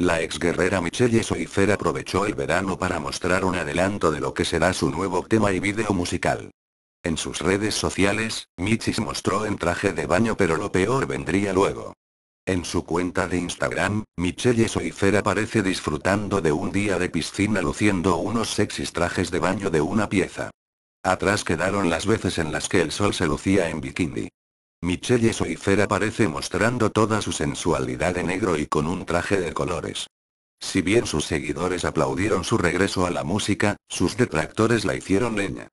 La ex guerrera Michelle Soifer aprovechó el verano para mostrar un adelanto de lo que será su nuevo tema y vídeo musical. En sus redes sociales, Michis mostró en traje de baño pero lo peor vendría luego. En su cuenta de Instagram, Michelle Soifer aparece disfrutando de un día de piscina luciendo unos sexys trajes de baño de una pieza. Atrás quedaron las veces en las que el sol se lucía en bikini. Michelle Soifer aparece mostrando toda su sensualidad de negro y con un traje de colores. Si bien sus seguidores aplaudieron su regreso a la música, sus detractores la hicieron leña.